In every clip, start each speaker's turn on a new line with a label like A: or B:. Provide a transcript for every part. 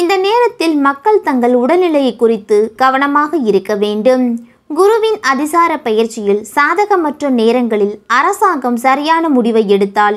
A: இந்த நேரத்தில் மக்கள் தங்கள் உடல்நிலையை குறித்து கவனமாக இருக்க வேண்டும் குருவின் அதிசார பயிற்சியில் சாதகமற்ற நேரங்களில் அரசாங்கம் சரியான முடிவை எடுத்தால்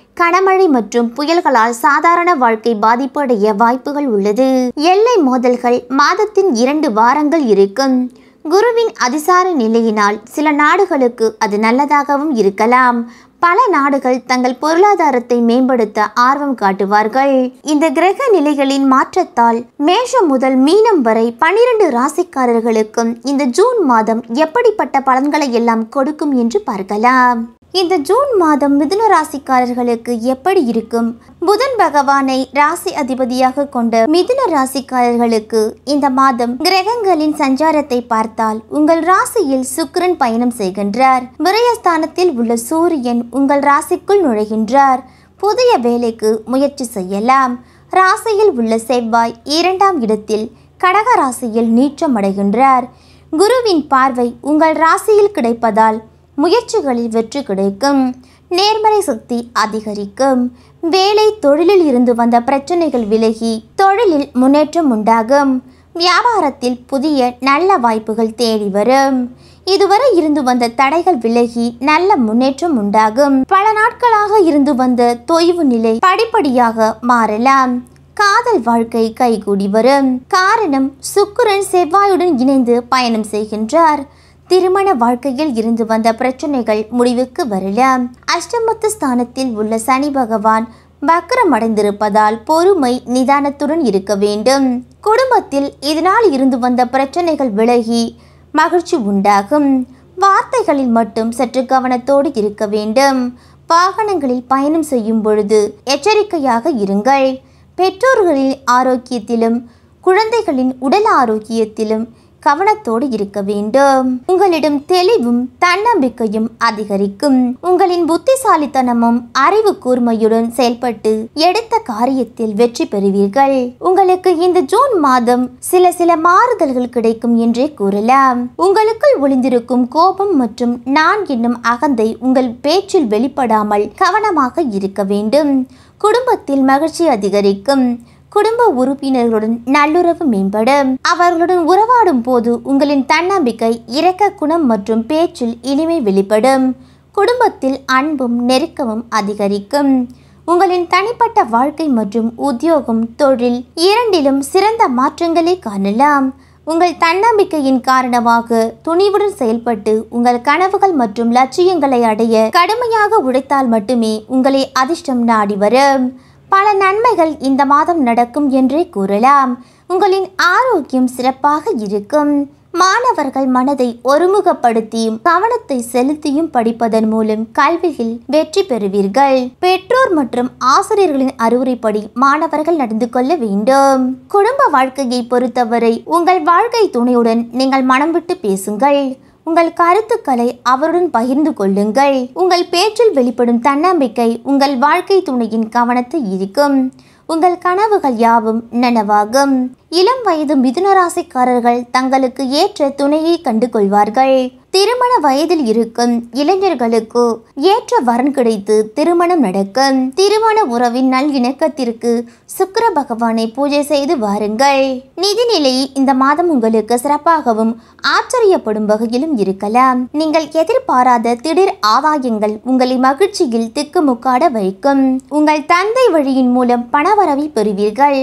A: கனமழை மற்றும் புயல்களால் சாதாரண வாழ்க்கை பாதிப்படைய வாய்ப்புகள் உள்ளது எல்லை மோதல்கள் மாதத்தின் இரண்டு வாரங்கள் இருக்கும் குருவின் அதிசார நிலையினால் சில நாடுகளுக்கு அது நல்லதாகவும் இருக்கலாம் பல நாடுகள் தங்கள் பொருளாதாரத்தை மேம்படுத்த ஆர்வம் காட்டுவார்கள் இந்த கிரக நிலைகளின் மாற்றத்தால் மேஷம் முதல் மீனம் வரை பனிரெண்டு ராசிக்காரர்களுக்கும் இந்த ஜூன் மாதம் எப்படிப்பட்ட பலன்களை எல்லாம் கொடுக்கும் என்று பார்க்கலாம் இந்த ஜூன் மாதம் மிதுன ராசிக்காரர்களுக்கு எப்படி இருக்கும் புதன் பகவானை ராசி அதிபதியாக கொண்ட மிதுன ராசிக்காரர்களுக்கு இந்த மாதம் கிரகங்களின் சஞ்சாரத்தை பார்த்தால் உங்கள் ராசியில் சுக்கிரன் பயணம் செய்கின்றார் விரயஸ்தானத்தில் உள்ள சூரியன் உங்கள் ராசிக்குள் நுழைகின்றார் புதிய வேலைக்கு முயற்சி செய்யலாம் ராசியில் உள்ள செவ்வாய் இரண்டாம் இடத்தில் கடக ராசியில் நீச்சமடைகின்றார் குருவின் பார்வை உங்கள் ராசியில் கிடைப்பதால் முயற்சிகளில் வெற்றி கிடைக்கும் நேர்மறை சக்தி அதிகரிக்கும் வேலை தொழிலில் இருந்து வந்த பிரச்சனைகள் விலகி தொழிலில் முன்னேற்றம் உண்டாகும் வியாபாரத்தில் புதிய நல்ல வாய்ப்புகள் தேடி வரும் இதுவரை இருந்து வந்த தடைகள் விலகி நல்ல முன்னேற்றம் உண்டாகும் பல நாட்களாக இருந்து வந்த தொய்வு நிலை படிப்படியாக மாறலாம் காதல் வாழ்க்கை கைகூடி வரும் காரணம் சுக்குரன் செவ்வாயுடன் இணைந்து பயணம் செய்கின்றார் திருமண வாழ்க்கையில் இருந்து வந்த பிரச்சனைகள் முடிவுக்கு வரல அஷ்டமத்து ஸ்தானத்தில் உள்ள சனி பகவான் வக்கரமடைந்திருப்பதால் பொறுமை நிதானத்துடன் இருக்க வேண்டும் குடும்பத்தில் இதனால் இருந்து வந்த பிரச்சனைகள் விலகி மகிழ்ச்சி உண்டாகும் வார்த்தைகளில் மட்டும் சற்று கவனத்தோடு இருக்க வேண்டும் வாகனங்களில் பயணம் செய்யும் பொழுது எச்சரிக்கையாக இருங்கள் பெற்றோர்களின் ஆரோக்கியத்திலும் குழந்தைகளின் உடல் ஆரோக்கியத்திலும் கவனத்தோடு இருக்க வேண்டும் உங்களிடம் தெளிவும் தன்னம்பிக்கையும் அதிகரிக்கும் உங்களின் புத்திசாலித்தனமும் அறிவு கூர்மையுடன் செயல்பட்டு எடுத்த காரியத்தில் வெற்றி பெறுவீர்கள் உங்களுக்கு இந்த ஜூன் மாதம் சில சில மாறுதல்கள் கிடைக்கும் என்றே கூறலாம் உங்களுக்குள் ஒளிந்திருக்கும் கோபம் மற்றும் நான் என்னும் அகந்தை உங்கள் பேச்சில் வெளிப்படாமல் கவனமாக இருக்க வேண்டும் குடும்பத்தில் மகிழ்ச்சி அதிகரிக்கும் குடும்ப உறுப்பினர்களுடன் நல்லுறவு மேம்படும் அவர்களுடன் உறவாடும் போது உங்களின் தன்னம்பிக்கை இரக்க குணம் மற்றும் பேச்சில் இனிமை வெளிப்படும் குடும்பத்தில் அன்பும் நெருக்கமும் அதிகரிக்கும் உங்களின் தனிப்பட்ட வாழ்க்கை மற்றும் உத்தியோகம் தொழில் இரண்டிலும் சிறந்த மாற்றங்களை காணலாம் உங்கள் தன்னம்பிக்கையின் காரணமாக துணிவுடன் செயல்பட்டு உங்கள் கனவுகள் மற்றும் லட்சியங்களை அடைய கடுமையாக உடைத்தால் மட்டுமே உங்களை அதிர்ஷ்டம் நாடி வரும் பல நன்மைகள் இந்த மாதம் நடக்கும் என்றே கூறலாம் உங்களின் ஆரோக்கியம் சிறப்பாக இருக்கும் மாணவர்கள் மனதை ஒருமுகப்படுத்தியும் கவனத்தை செலுத்தியும் படிப்பதன் மூலம் கல்வியில் வெற்றி பெறுவீர்கள் பெற்றோர் மற்றும் ஆசிரியர்களின் அறிவுரைப்படி மாணவர்கள் நடந்து கொள்ள வேண்டும் குடும்ப வாழ்க்கையை பொறுத்தவரை உங்கள் வாழ்க்கை துணையுடன் நீங்கள் மனம் விட்டு பேசுங்கள் உங்கள் கருத்துக்களை அவருடன் பகிர்ந்து கொள்ளுங்கள் உங்கள் பேச்சில் வெளிப்படும் தன்னம்பிக்கை உங்கள் வாழ்க்கை துணையின் கவனத்தை ஈர்க்கும் உங்கள் கனவுகள் யாவும் நனவாகும் இளம் வயது மிதுனராசிக்காரர்கள் தங்களுக்கு ஏற்ற துணையை கண்டு கொள்வார்கள் திருமண வயதில் இருக்கும் இளைஞர்களுக்கு ஏற்ற வரன் கிடைத்து திருமணம் நடக்கும் திருமண உறவின் நல் இணக்கத்திற்கு சுக்கர பகவானை பூஜை செய்து வாருங்கள் நிதிநிலை இந்த மாதம் உங்களுக்கு சிறப்பாகவும் ஆச்சரியப்படும் வகையிலும் இருக்கலாம் நீங்கள் எதிர்பாராத திடீர் ஆதாயங்கள் உங்களை மகிழ்ச்சியில் திக்குமுக்காட வைக்கும் உங்கள் தந்தை வழியின் மூலம் பணவரவை பெறுவீர்கள்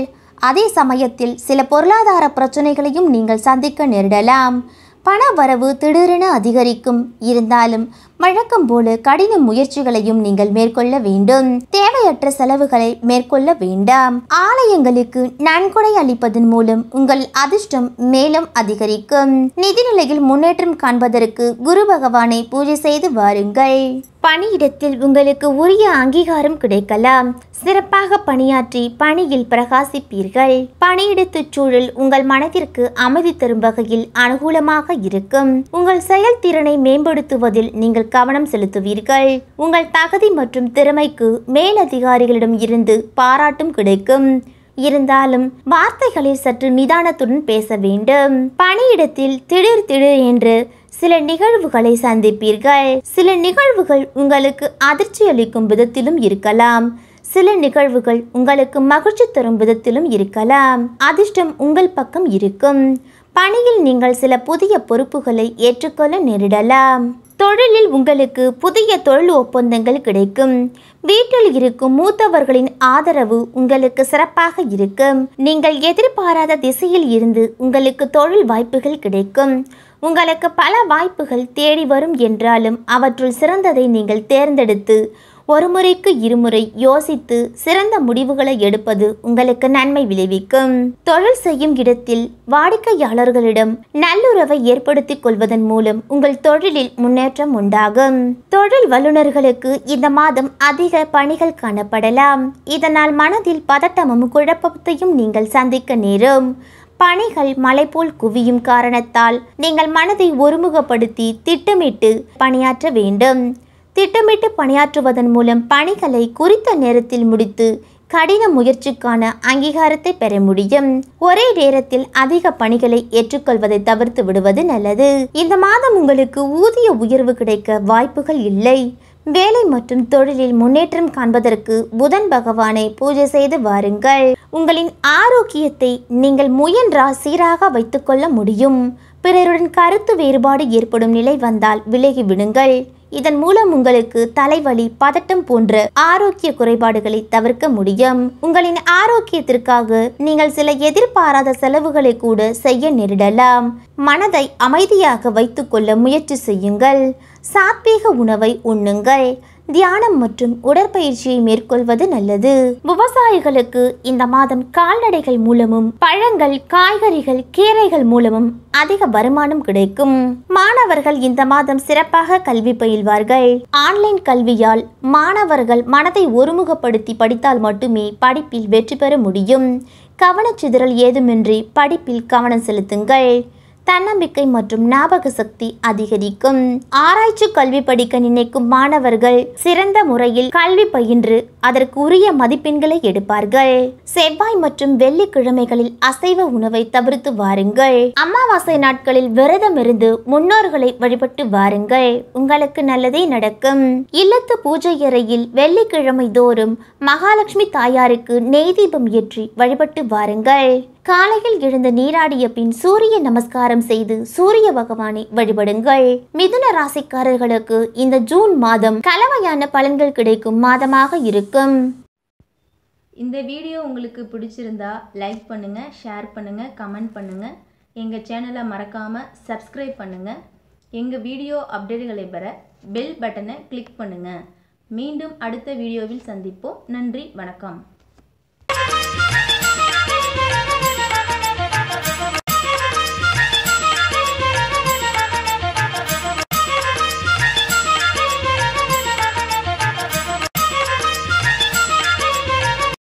A: அதே சமயத்தில் சில பொருளாதார பிரச்சனைகளையும் நீங்கள் சந்திக்க நேரிடலாம் பண வரவு திடீரென அதிகரிக்கும் இருந்தாலும் வழக்கம் போல கடின முயற்சிகளையும் நீங்கள் மேற்கொள்ள வேண்டும் தேவையற்ற செலவுகளை மேற்கொள்ள வேண்டாம் ஆலயங்களுக்கு நன்கொடை அளிப்பதன் மூலம் உங்கள் அதிர்ஷ்டம் மேலும் அதிகரிக்கும் நிதிநிலையில் முன்னேற்றம் காண்பதற்கு குரு பகவானை பூஜை செய்து வாருங்கள் பணியிடத்தில் உங்களுக்கு உரிய அங்கீகாரம் கிடைக்கலாம் சிறப்பாக பணியாற்றி பணியில் பிரகாசிப்பீர்கள் பணியிடத்து சூழல் உங்கள் மனதிற்கு அமைதி தரும் வகையில் அனுகூலமாக இருக்கும் உங்கள் செயல்திறனை மேம்படுத்துவதில் நீங்கள் கவனம் செலுத்துவீர்கள் உங்கள் தகுதி மற்றும் திறமைக்கு மேலதிகாரிகளிடம் இருந்து பாராட்டும் கிடைக்கும் இருந்தாலும் வார்த்தைகளில் சற்று நிதானத்துடன் பேச வேண்டும் பணியிடத்தில் திடீர் திடீர் என்று சில நிகழ்வுகளை சந்திப்பீர்கள் சில நிகழ்வுகள் உங்களுக்கு அதிர்ச்சி அளிக்கும் விதத்திலும் இருக்கலாம் சில நிகழ்வுகள் உங்களுக்கு மகிழ்ச்சி தரும் விதத்திலும் இருக்கலாம் அதிர்ஷ்டம் உங்கள் பக்கம் இருக்கும் பணியில் நீங்கள் சில புதிய பொறுப்புகளை ஏற்றுக்கொள்ள நேரிடலாம் தொழிலில் உங்களுக்கு புதிய தொழில் ஒப்பந்தங்கள் கிடைக்கும் வீட்டில் இருக்கும் மூத்தவர்களின் ஆதரவு உங்களுக்கு சிறப்பாக இருக்கும் நீங்கள் எதிர்பாராத திசையில் இருந்து உங்களுக்கு தொழில் வாய்ப்புகள் கிடைக்கும் உங்களுக்கு பல வாய்ப்புகள் தேடி வரும் என்றாலும் அவற்றுள் சிறந்ததை நீங்கள் தேர்ந்தெடுத்து ஒருமுறைக்கு இருமுறை யோசித்து சிறந்த முடிவுகளை எடுப்பது உங்களுக்கு நன்மை விளைவிக்கும் தொழில் செய்யும் இடத்தில் வாடிக்கையாளர்களிடம் நல்லுறவை ஏற்படுத்திக் கொள்வதன் மூலம் உங்கள் தொழிலில் முன்னேற்றம் உண்டாகும் தொழில் வல்லுநர்களுக்கு இந்த மாதம் அதிக பணிகள் காணப்படலாம் இதனால் மனதில் பதட்டமும் குழப்பத்தையும் நீங்கள் சந்திக்க நேரும் பணிகள் மலை போல் குவியும் காரணத்தால் நீங்கள் மனதை ஒருமுகப்படுத்தி திட்டமிட்டு பணியாற்ற வேண்டும் திட்டமிட்டு பணியாற்றுவதன் மூலம் பணிகளை குறித்த நேரத்தில் முடித்து கடின முயற்சிக்கான அங்கீகாரத்தை பெற முடியும் ஒரே நேரத்தில் அதிக பணிகளை ஏற்றுக்கொள்வதை தவிர்த்து விடுவது நல்லது இந்த மாதம் உங்களுக்கு ஊதிய உயர்வு கிடைக்க வாய்ப்புகள் இல்லை வேலை மற்றும் தொழிலில் முன்னேற்றம் காண்பதற்கு புதன் பகவானை பூஜை செய்து வாருங்கள் உங்களின் ஆரோக்கியத்தை நீங்கள் முயன்றா சீராக வைத்துக்கொள்ள முடியும் பிறருடன் கருத்து வேறுபாடு ஏற்படும் நிலை வந்தால் விலகி விடுங்கள் இதன் மூலம் உங்களுக்கு தலைவலி பதட்டம் போன்ற ஆரோக்கிய குறைபாடுகளை தவிர்க்க முடியும் உங்களின் ஆரோக்கியத்திற்காக நீங்கள் சில எதிர்பாராத செலவுகளை கூட செய்ய நேரிடலாம் மனதை அமைதியாக வைத்துக்கொள்ள முயற்சி செய்யுங்கள் சாத்வீக உணவை உண்ணுங்கள் தியானம் மற்றும் உடற்பயிற்சியை மேற்கொள்வது நல்லது விவசாயிகளுக்கு இந்த மாதம் கால்நடைகள் மூலமும் பழங்கள் காய்கறிகள் கீரைகள் மூலமும் அதிக வருமானம் கிடைக்கும் மாணவர்கள் இந்த மாதம் சிறப்பாக கல்வி பயில்வார்கள் ஆன்லைன் கல்வியால் மாணவர்கள் மனதை ஒருமுகப்படுத்தி படித்தால் மட்டுமே படிப்பில் வெற்றி பெற முடியும் கவனச்சிதறல் ஏதுமின்றி படிப்பில் கவனம் செலுத்துங்கள் தன்னம்பிக்கை மற்றும் ஞாபக சக்தி அதிகரிக்கும் ஆராய்ச்சி கல்வி படிக்க நினைக்கும் மாணவர்கள் சிறந்த முறையில் கல்வி பயின்று அதற்கு உரிய மதிப்பெண்களை எடுப்பார்கள் செவ்வாய் மற்றும் வெள்ளிக்கிழமைகளில் அசைவ உணவை தவிர்த்து வாருங்கள் அமாவாசை நாட்களில் விரதம் இருந்து முன்னோர்களை வழிபட்டு வாருங்கள் உங்களுக்கு நல்லதே நடக்கும் இல்லத்து பூஜை அறையில் வெள்ளிக்கிழமை தோறும் மகாலட்சுமி தாயாருக்கு நெய் தீபம் ஏற்றி வழிபட்டு வாருங்கள் காலையில் எழுந்து நீராடிய பின் சூரிய நமஸ்காரம் செய்து சூரிய பகவானை வழிபடுங்கள் மிதுன ராசிக்காரர்களுக்கு இந்த ஜூன் மாதம் கலவையான பலன்கள் கிடைக்கும் மாதமாக இருக்கும் இந்த வீடியோ உங்களுக்கு பிடிச்சிருந்தா லைக் பண்ணுங்க ஷேர் பண்ணுங்க கமெண்ட் பண்ணுங்க எங்கள் சேனலை மறக்காம சப்ஸ்கிரைப் பண்ணுங்க எங்கள் வீடியோ அப்டேட்டுகளை பெற பெல் பட்டனை கிளிக் பண்ணுங்க மீண்டும் அடுத்த வீடியோவில் சந்திப்போம் நன்றி வணக்கம்